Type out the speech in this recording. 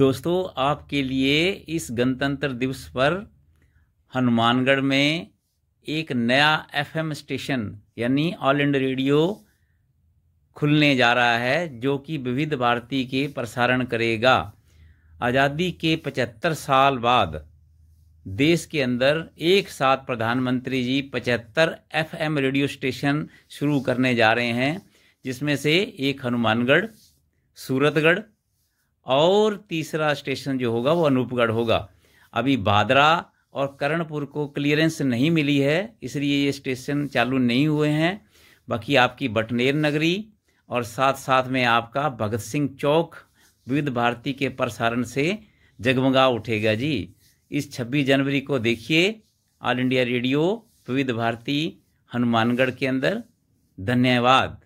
दोस्तों आपके लिए इस गणतंत्र दिवस पर हनुमानगढ़ में एक नया एफएम स्टेशन यानी ऑल इंडिया रेडियो खुलने जा रहा है जो कि विविध भारती के प्रसारण करेगा आज़ादी के 75 साल बाद देश के अंदर एक साथ प्रधानमंत्री जी 75 एफएम रेडियो स्टेशन शुरू करने जा रहे हैं जिसमें से एक हनुमानगढ़ सूरतगढ़ और तीसरा स्टेशन जो होगा वो अनूपगढ़ होगा अभी बादरा और करणपुर को क्लियरेंस नहीं मिली है इसलिए ये स्टेशन चालू नहीं हुए हैं बाकी आपकी बटनेर नगरी और साथ साथ में आपका भगत सिंह चौक विविध भारती के प्रसारण से जगमगा उठेगा जी इस 26 जनवरी को देखिए ऑल इंडिया रेडियो विविध भारती हनुमानगढ़ के अंदर धन्यवाद